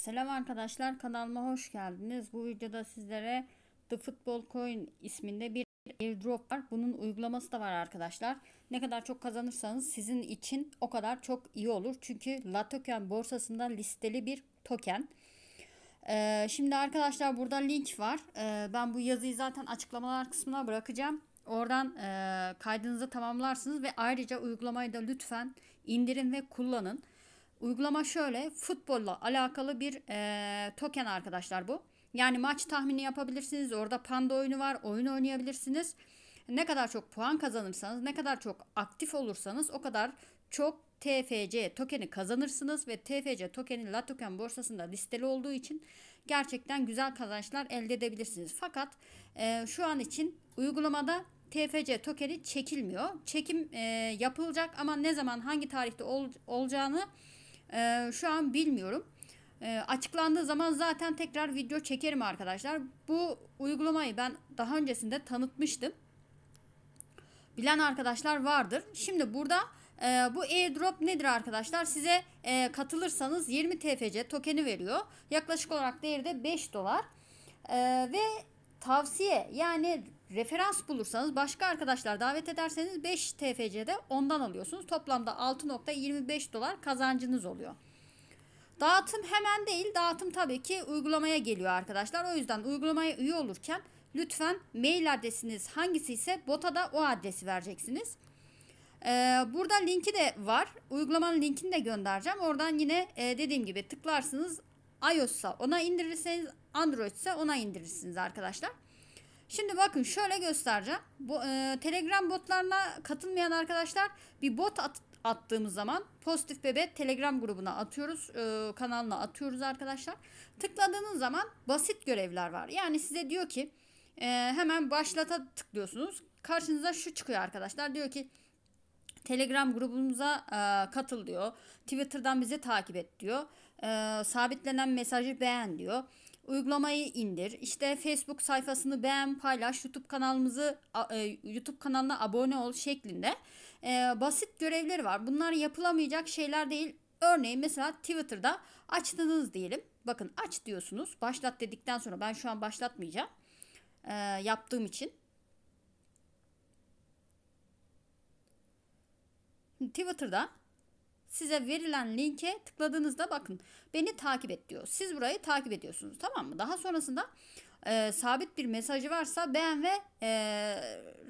Selam arkadaşlar kanalıma hoş geldiniz. Bu videoda sizlere The Football Coin isminde bir airdrop var. Bunun uygulaması da var arkadaşlar. Ne kadar çok kazanırsanız sizin için o kadar çok iyi olur. Çünkü Latoken borsasında listeli bir token. Ee, şimdi arkadaşlar burada link var. Ee, ben bu yazıyı zaten açıklamalar kısmına bırakacağım. Oradan e, kaydınızı tamamlarsınız ve ayrıca uygulamayı da lütfen indirin ve kullanın. Uygulama şöyle futbolla alakalı bir e, token arkadaşlar bu. Yani maç tahmini yapabilirsiniz. Orada panda oyunu var. Oyun oynayabilirsiniz. Ne kadar çok puan kazanırsanız, ne kadar çok aktif olursanız o kadar çok TFC tokeni kazanırsınız ve TFC tokeni Latoken borsasında listeli olduğu için gerçekten güzel kazançlar elde edebilirsiniz. Fakat e, şu an için uygulamada TFC tokeni çekilmiyor. Çekim e, yapılacak ama ne zaman hangi tarihte ol, olacağını e, şu an bilmiyorum. E, açıklandığı zaman zaten tekrar video çekerim arkadaşlar. Bu uygulamayı ben daha öncesinde tanıtmıştım. Bilen arkadaşlar vardır. Şimdi burada e, bu airdrop nedir arkadaşlar? Size e, katılırsanız 20 TFC tokeni veriyor. Yaklaşık olarak değeri de 5 dolar. E, ve tavsiye yani referans bulursanız başka arkadaşlar davet ederseniz 5 TFC'de ondan alıyorsunuz. Toplamda 6.25 dolar kazancınız oluyor. Dağıtım hemen değil dağıtım tabii ki uygulamaya geliyor arkadaşlar. O yüzden uygulamaya üye olurken lütfen mail adresiniz hangisi ise bota da o adresi vereceksiniz. Ee, burada linki de var. Uygulamanın linkini de göndereceğim. Oradan yine e, dediğim gibi tıklarsınız. iOS'a ona indirirseniz Android ise ona indirirsiniz arkadaşlar. Şimdi bakın şöyle göstereceğim. Bu e, Telegram botlarına katılmayan arkadaşlar bir bot at, attığımız zaman Pozitif Bebe Telegram grubuna atıyoruz. E, kanalına atıyoruz arkadaşlar. Tıkladığınız zaman basit görevler var. Yani size diyor ki e, hemen başlata tıklıyorsunuz. Karşınıza şu çıkıyor arkadaşlar. Diyor ki Telegram grubumuza e, katıl diyor. Twitter'dan bizi takip et diyor. E, sabitlenen mesajı beğen diyor uygulamayı indir. İşte Facebook sayfasını beğen, paylaş, YouTube kanalımızı e, YouTube kanalına abone ol şeklinde e, basit görevleri var. Bunlar yapılamayacak şeyler değil. Örneğin mesela Twitter'da açtınız diyelim. Bakın aç diyorsunuz. Başlat dedikten sonra ben şu an başlatmayacağım. E, yaptığım için. Twitter'da size verilen linke tıkladığınızda bakın beni takip et diyor. Siz burayı takip ediyorsunuz tamam mı? Daha sonrasında e, sabit bir mesajı varsa beğen ve e,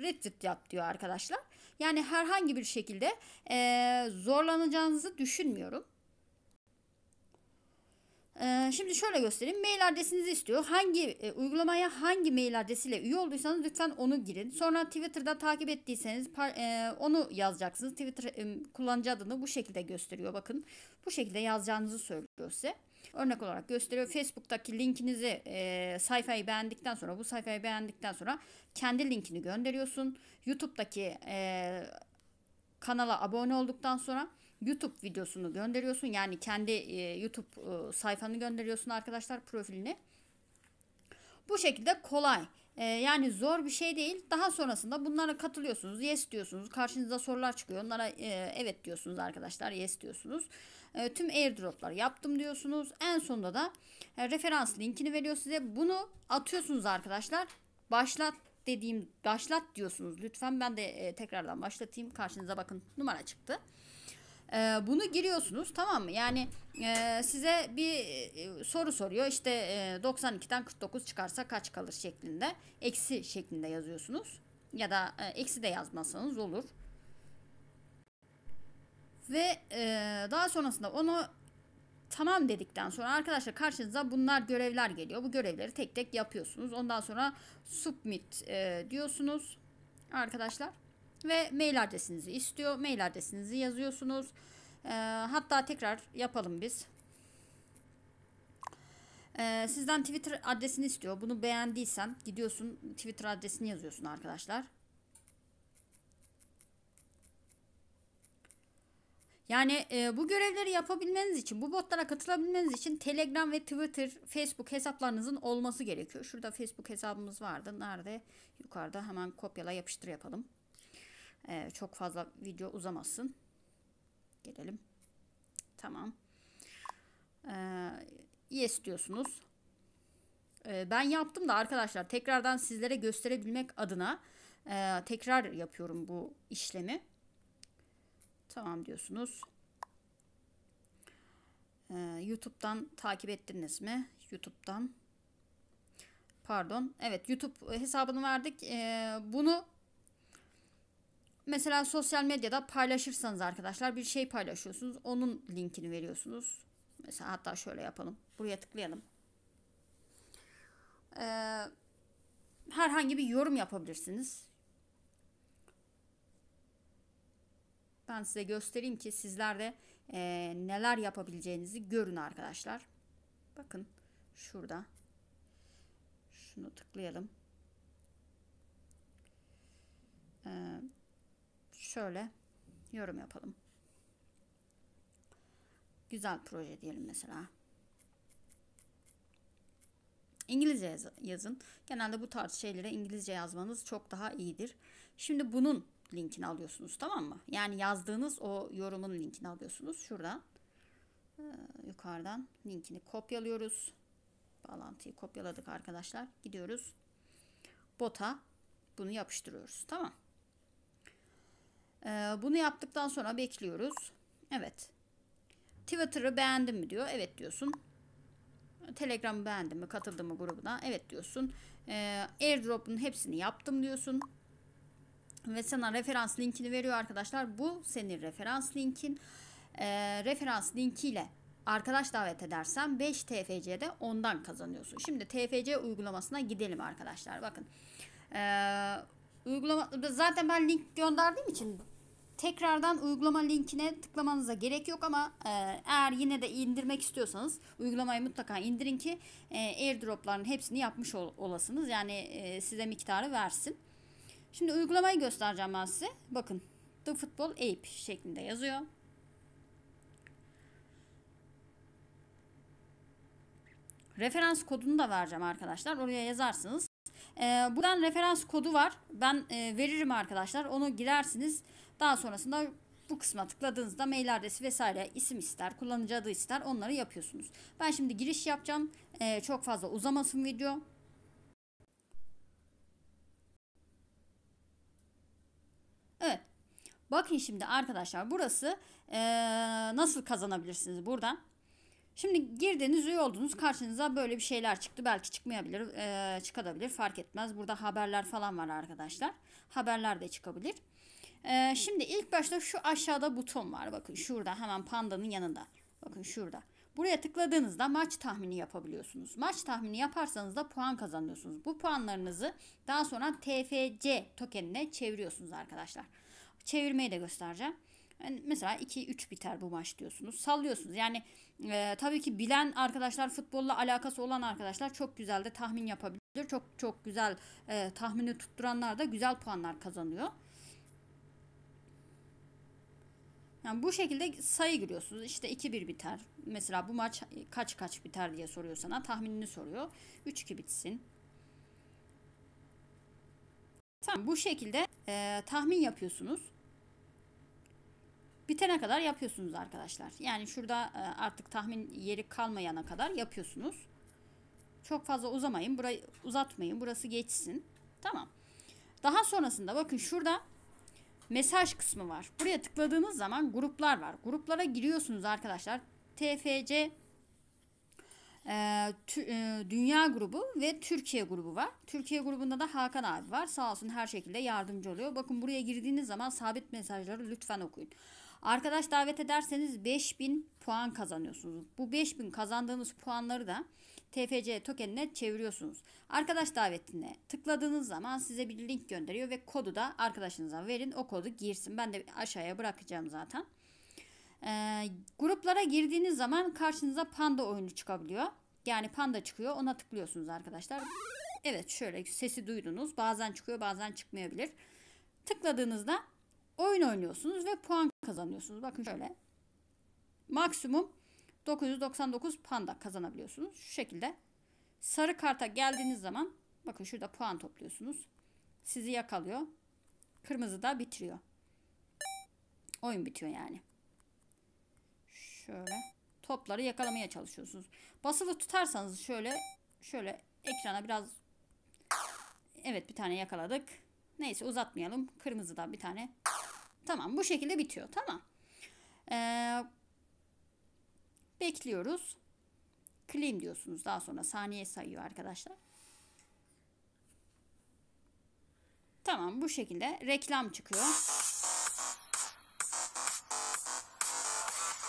retweet yap diyor arkadaşlar. Yani herhangi bir şekilde e, zorlanacağınızı düşünmüyorum. Ee, şimdi şöyle göstereyim. Mail adresinizi istiyor. Hangi e, uygulamaya hangi mail adresiyle üye olduysanız lütfen onu girin. Sonra Twitter'da takip ettiyseniz par, e, onu yazacaksınız. Twitter e, kullanıcı adını bu şekilde gösteriyor. Bakın bu şekilde yazacağınızı söylüyor size. Örnek olarak gösteriyor. Facebook'taki linkinizi e, sayfayı beğendikten sonra bu sayfayı beğendikten sonra kendi linkini gönderiyorsun. YouTube'daki e, kanala abone olduktan sonra YouTube videosunu gönderiyorsun. Yani kendi e, YouTube e, sayfanı gönderiyorsun arkadaşlar profilini. Bu şekilde kolay. E, yani zor bir şey değil. Daha sonrasında bunlara katılıyorsunuz. Yes diyorsunuz. Karşınıza sorular çıkıyor. Onlara e, evet diyorsunuz arkadaşlar. Yes diyorsunuz. E, tüm airdroplar yaptım diyorsunuz. En sonunda da e, referans linkini veriyor size. Bunu atıyorsunuz arkadaşlar. Başlat dediğim başlat diyorsunuz. Lütfen ben de e, tekrardan başlatayım. Karşınıza bakın numara çıktı. E, bunu giriyorsunuz tamam mı? Yani e, size bir e, soru soruyor işte e, 92'den 49 çıkarsa kaç kalır şeklinde eksi şeklinde yazıyorsunuz ya da e, eksi de yazmasanız olur. Ve e, daha sonrasında onu tamam dedikten sonra arkadaşlar karşınıza bunlar görevler geliyor. Bu görevleri tek tek yapıyorsunuz. Ondan sonra submit e, diyorsunuz arkadaşlar ve mail adresinizi istiyor. Mail adresinizi yazıyorsunuz. E, hatta tekrar yapalım biz. E, sizden Twitter adresini istiyor. Bunu beğendiysen gidiyorsun Twitter adresini yazıyorsun arkadaşlar. Yani e, bu görevleri yapabilmeniz için, bu botlara katılabilmeniz için Telegram ve Twitter, Facebook hesaplarınızın olması gerekiyor. Şurada Facebook hesabımız vardı. Nerede? Yukarıda hemen kopyala yapıştır yapalım. Ee, çok fazla video uzamasın. Gelelim. Tamam. Ee, yes diyorsunuz. Ee, ben yaptım da arkadaşlar tekrardan sizlere gösterebilmek adına e, tekrar yapıyorum bu işlemi. Tamam diyorsunuz. Ee, YouTube'dan takip ettiniz mi? YouTube'dan. Pardon. Evet YouTube hesabını verdik. Ee, bunu Mesela sosyal medyada paylaşırsanız arkadaşlar bir şey paylaşıyorsunuz. Onun linkini veriyorsunuz. Mesela hatta şöyle yapalım. Buraya tıklayalım. Ee, herhangi bir yorum yapabilirsiniz. Ben size göstereyim ki sizler de e, neler yapabileceğinizi görün arkadaşlar. Bakın şurada. Şunu tıklayalım. şöyle yorum yapalım. Güzel proje diyelim mesela. İngilizce yaz yazın. Genelde bu tarz şeylere İngilizce yazmanız çok daha iyidir. Şimdi bunun linkini alıyorsunuz tamam mı? Yani yazdığınız o yorumun linkini alıyorsunuz. Şuradan ee, yukarıdan linkini kopyalıyoruz. Bağlantıyı kopyaladık arkadaşlar. Gidiyoruz. Bota bunu yapıştırıyoruz. Tamam. Ee, bunu yaptıktan sonra bekliyoruz. Evet. Twitter'ı beğendin mi diyor. Evet diyorsun. Telegram'ı beğendin mi? Katıldın mı grubuna? Evet diyorsun. E, Airdrop'un hepsini yaptım diyorsun. Ve sana referans linkini veriyor arkadaşlar. Bu senin referans linkin. E, referans linkiyle arkadaş davet edersen 5 TFC'de ondan kazanıyorsun. Şimdi TFC uygulamasına gidelim arkadaşlar. Bakın. E, uygulama zaten ben link gönderdiğim için tekrardan uygulama linkine tıklamanıza gerek yok ama e, eğer yine de indirmek istiyorsanız uygulamayı mutlaka indirin ki e, airdropların hepsini yapmış ol, olasınız. Yani e, size miktarı versin. Şimdi uygulamayı göstereceğim ben size. Bakın The Football Ape şeklinde yazıyor. Referans kodunu da vereceğim arkadaşlar. Oraya yazarsınız. Ee, buradan referans kodu var. Ben e, veririm arkadaşlar. Onu girersiniz. Daha sonrasında bu kısma tıkladığınızda mail adresi vesaire isim ister, kullanıcı adı ister onları yapıyorsunuz. Ben şimdi giriş yapacağım. Ee, çok fazla uzamasın video. Evet. Bakın şimdi arkadaşlar burası ee, nasıl kazanabilirsiniz buradan. Şimdi girdiniz üye oldunuz karşınıza böyle bir şeyler çıktı belki çıkmayabilir ee, çıkabilir fark etmez. Burada haberler falan var arkadaşlar. Haberler de çıkabilir. Ee, şimdi ilk başta şu aşağıda buton var. Bakın şurada hemen pandanın yanında. Bakın şurada. Buraya tıkladığınızda maç tahmini yapabiliyorsunuz. Maç tahmini yaparsanız da puan kazanıyorsunuz. Bu puanlarınızı daha sonra TFC tokenine çeviriyorsunuz arkadaşlar. Çevirmeyi de göstereceğim. Yani mesela 2-3 biter bu maç diyorsunuz. Sallıyorsunuz. Yani e, tabii ki bilen arkadaşlar, futbolla alakası olan arkadaşlar çok güzel de tahmin yapabilir. Çok çok güzel e, tahmini tutturanlar da güzel puanlar kazanıyor. Yani bu şekilde sayı giriyorsunuz. İşte 2-1 biter. Mesela bu maç kaç kaç biter diye soruyor sana. Tahminini soruyor. 3-2 bitsin. Tamam bu şekilde e, tahmin yapıyorsunuz. Bitene kadar yapıyorsunuz arkadaşlar. Yani şurada e, artık tahmin yeri kalmayana kadar yapıyorsunuz. Çok fazla uzamayın. Burayı uzatmayın. Burası geçsin. Tamam. Daha sonrasında bakın şurada mesaj kısmı var. Buraya tıkladığınız zaman gruplar var. Gruplara giriyorsunuz arkadaşlar. TFC e, tü, e, Dünya grubu ve Türkiye grubu var. Türkiye grubunda da Hakan abi var. Sağ olsun her şekilde yardımcı oluyor. Bakın buraya girdiğiniz zaman sabit mesajları lütfen okuyun. Arkadaş davet ederseniz 5000 puan kazanıyorsunuz. Bu 5000 kazandığınız puanları da TFC tokenine çeviriyorsunuz. Arkadaş davetine tıkladığınız zaman size bir link gönderiyor ve kodu da arkadaşınıza verin. O kodu girsin. Ben de aşağıya bırakacağım zaten. E, gruplara girdiğiniz zaman karşınıza panda oyunu çıkabiliyor. Yani panda çıkıyor ona tıklıyorsunuz arkadaşlar. Evet şöyle sesi duydunuz. Bazen çıkıyor bazen çıkmayabilir. Tıkladığınızda oyun oynuyorsunuz ve puan kazanıyorsunuz. Bakın şöyle. Maksimum 999 panda kazanabiliyorsunuz. Şu şekilde sarı karta geldiğiniz zaman bakın şurada puan topluyorsunuz. Sizi yakalıyor. Kırmızı da bitiriyor. Oyun bitiyor yani. Şöyle topları yakalamaya çalışıyorsunuz. Basılı tutarsanız şöyle şöyle ekrana biraz evet bir tane yakaladık. Neyse uzatmayalım. kırmızı da bir tane. Tamam bu şekilde bitiyor. Tamam. Ee, Bekliyoruz. Claim diyorsunuz. Daha sonra saniye sayıyor arkadaşlar. Tamam bu şekilde reklam çıkıyor. E,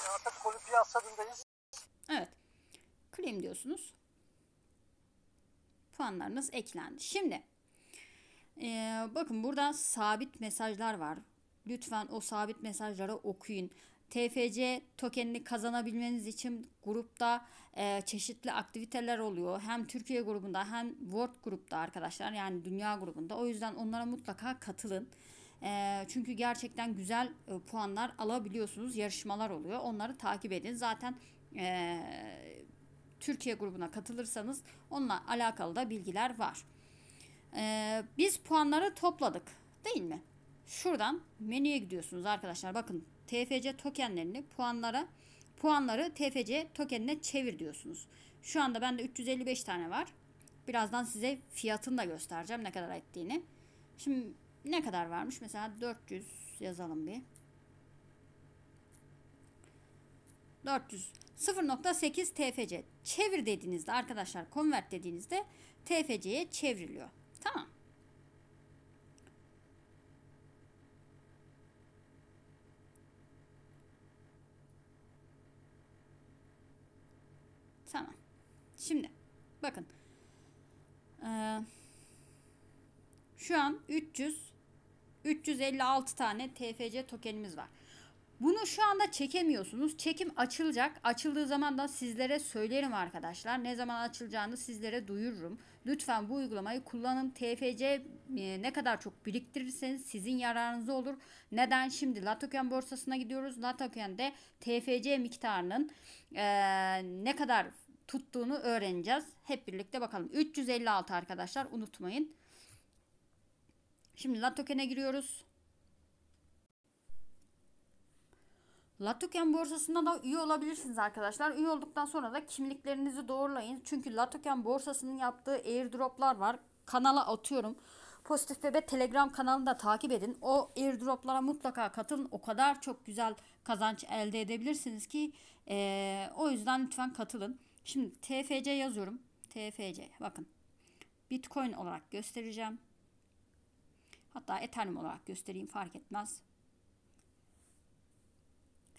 artık Kolombiya hasadındayız. Evet. Claim diyorsunuz. Puanlarınız eklendi. Şimdi ee, bakın burada sabit mesajlar var. Lütfen o sabit mesajlara okuyun. TFC tokenini kazanabilmeniz için grupta e, çeşitli aktiviteler oluyor. Hem Türkiye grubunda hem World grupta arkadaşlar yani dünya grubunda. O yüzden onlara mutlaka katılın. E, çünkü gerçekten güzel e, puanlar alabiliyorsunuz. Yarışmalar oluyor. Onları takip edin. Zaten e, Türkiye grubuna katılırsanız onunla alakalı da bilgiler var. E, biz puanları topladık değil mi? Şuradan menüye gidiyorsunuz arkadaşlar. Bakın TFC tokenlerini puanlara puanları TFC tokenine çevir diyorsunuz. Şu anda bende 355 tane var. Birazdan size fiyatını da göstereceğim ne kadar ettiğini. Şimdi ne kadar varmış? Mesela 400 yazalım bir. 400 0.8 TFC çevir dediğinizde arkadaşlar convert dediğinizde TFC'ye çevriliyor. Tamam. Tamam. Şimdi bakın. Ee, şu an 300 356 tane TFC tokenimiz var. Bunu şu anda çekemiyorsunuz. Çekim açılacak. Açıldığı zaman da sizlere söylerim arkadaşlar. Ne zaman açılacağını sizlere duyururum. Lütfen bu uygulamayı kullanın. TFC e, ne kadar çok biriktirirseniz sizin yararınıza olur. Neden? Şimdi Latoken borsasına gidiyoruz. Latoken'de TFC miktarının e, ne kadar tuttuğunu öğreneceğiz. Hep birlikte bakalım. 356 arkadaşlar unutmayın. Şimdi Latoken'e giriyoruz. Latoken borsasında da üye olabilirsiniz arkadaşlar. Üye olduktan sonra da kimliklerinizi doğrulayın. Çünkü Latoken borsasının yaptığı airdroplar var. Kanala atıyorum. Pozitif Bebe Telegram kanalını da takip edin. O airdroplara mutlaka katılın. O kadar çok güzel kazanç elde edebilirsiniz ki ee, o yüzden lütfen katılın. Şimdi TFC yazıyorum. TFC bakın. Bitcoin olarak göstereceğim. Hatta Ethereum olarak göstereyim fark etmez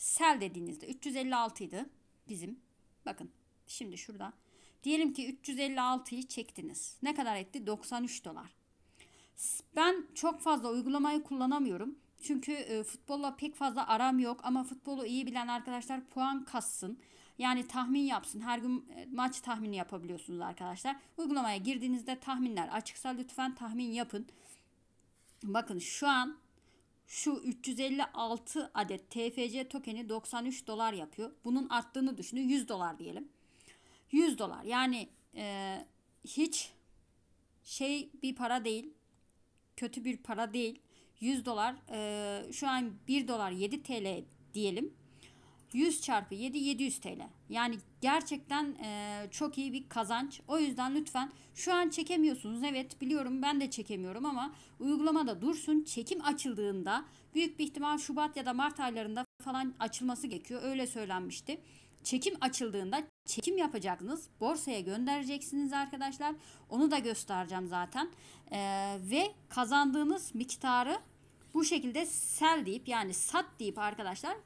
sel dediğinizde 356 idi bizim. Bakın şimdi şurada. Diyelim ki 356'yı çektiniz. Ne kadar etti? 93 dolar. Ben çok fazla uygulamayı kullanamıyorum. Çünkü e, futbolla pek fazla aram yok ama futbolu iyi bilen arkadaşlar puan kassın. Yani tahmin yapsın. Her gün e, maç tahmini yapabiliyorsunuz arkadaşlar. Uygulamaya girdiğinizde tahminler açıksa lütfen tahmin yapın. Bakın şu an şu 356 adet TFC tokeni 93 dolar yapıyor. Bunun arttığını düşünün 100 dolar diyelim. 100 dolar yani e, hiç şey bir para değil. Kötü bir para değil. 100 dolar e, şu an 1 dolar 7 TL diyelim. 100 çarpı 7 700 TL. Yani gerçekten e, çok iyi bir kazanç. O yüzden lütfen şu an çekemiyorsunuz. Evet biliyorum ben de çekemiyorum ama uygulamada dursun. Çekim açıldığında büyük bir ihtimal Şubat ya da Mart aylarında falan açılması gerekiyor. Öyle söylenmişti. Çekim açıldığında çekim yapacaksınız. Borsaya göndereceksiniz arkadaşlar. Onu da göstereceğim zaten. E, ve kazandığınız miktarı bu şekilde sel deyip yani sat deyip arkadaşlar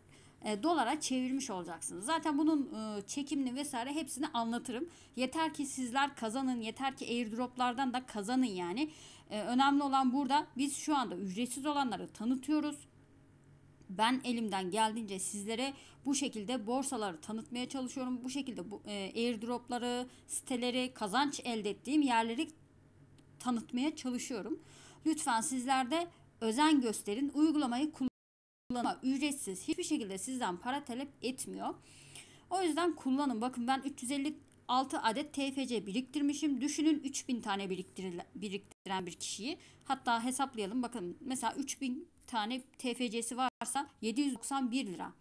e, dolara çevirmiş olacaksınız. Zaten bunun e, çekimini vesaire hepsini anlatırım. Yeter ki sizler kazanın, yeter ki airdroplardan da kazanın yani. E, önemli olan burada biz şu anda ücretsiz olanları tanıtıyoruz. Ben elimden geldiğince sizlere bu şekilde borsaları tanıtmaya çalışıyorum. Bu şekilde bu e, airdropları, siteleri, kazanç elde ettiğim yerleri tanıtmaya çalışıyorum. Lütfen sizler de özen gösterin. Uygulamayı kullanın kullanma ücretsiz. Hiçbir şekilde sizden para talep etmiyor. O yüzden kullanın. Bakın ben 356 adet TFC biriktirmişim. Düşünün 3000 tane biriktiren bir kişiyi. Hatta hesaplayalım. Bakın mesela 3000 tane TFC'si varsa 791 lira.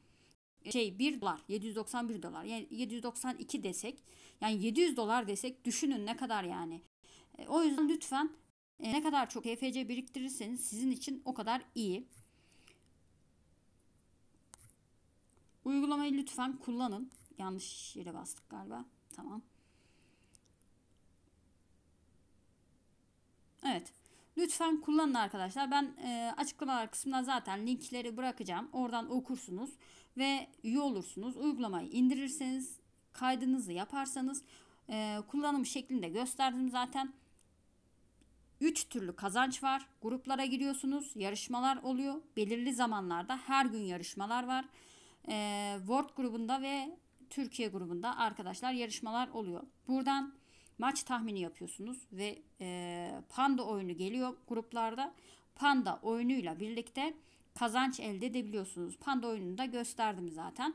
E, şey 1 dolar 791 dolar yani 792 desek yani 700 dolar desek düşünün ne kadar yani. E, o yüzden lütfen e, ne kadar çok TFC biriktirirseniz sizin için o kadar iyi. Uygulamayı lütfen kullanın. Yanlış yere bastık galiba. Tamam. Evet. Lütfen kullanın arkadaşlar. Ben e, açıklamalar kısmına zaten linkleri bırakacağım. Oradan okursunuz ve üye olursunuz. Uygulamayı indirirseniz, kaydınızı yaparsanız e, kullanım şeklini de gösterdim zaten. 3 türlü kazanç var. Gruplara giriyorsunuz, yarışmalar oluyor. Belirli zamanlarda her gün yarışmalar var e, Word grubunda ve Türkiye grubunda arkadaşlar yarışmalar oluyor. Buradan maç tahmini yapıyorsunuz ve e, panda oyunu geliyor gruplarda. Panda oyunuyla birlikte kazanç elde edebiliyorsunuz. Panda oyununu da gösterdim zaten.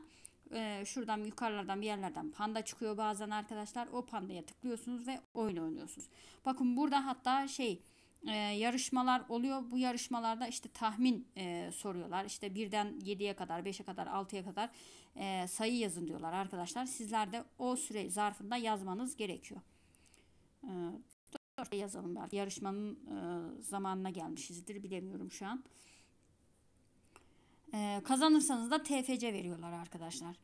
E, şuradan yukarılardan bir yerlerden panda çıkıyor bazen arkadaşlar. O pandaya tıklıyorsunuz ve oyun oynuyorsunuz. Bakın burada hatta şey e, yarışmalar oluyor. Bu yarışmalarda işte tahmin e, soruyorlar. İşte birden 7'ye kadar, 5'e kadar, 6'ya kadar e, sayı yazın diyorlar arkadaşlar. Sizler de o süre zarfında yazmanız gerekiyor. E, ee, 4 yazalım belki. Yarışmanın e, zamanına gelmişizdir. Bilemiyorum şu an. E, kazanırsanız da TFC veriyorlar arkadaşlar.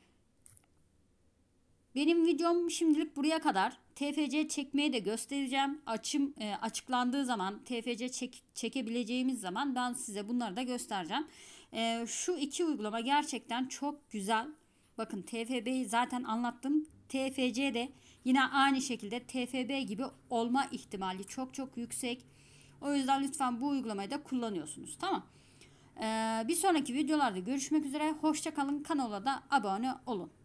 Benim videom şimdilik buraya kadar. TFC çekmeyi de göstereceğim. Açım e, açıklandığı zaman TFC çek, çekebileceğimiz zaman ben size bunları da göstereceğim. E, şu iki uygulama gerçekten çok güzel. Bakın TFB'yi zaten anlattım. TFC de yine aynı şekilde TFB gibi olma ihtimali çok çok yüksek. O yüzden lütfen bu uygulamayı da kullanıyorsunuz. Tamam. Ee, bir sonraki videolarda görüşmek üzere. Hoşçakalın. Kanala da abone olun.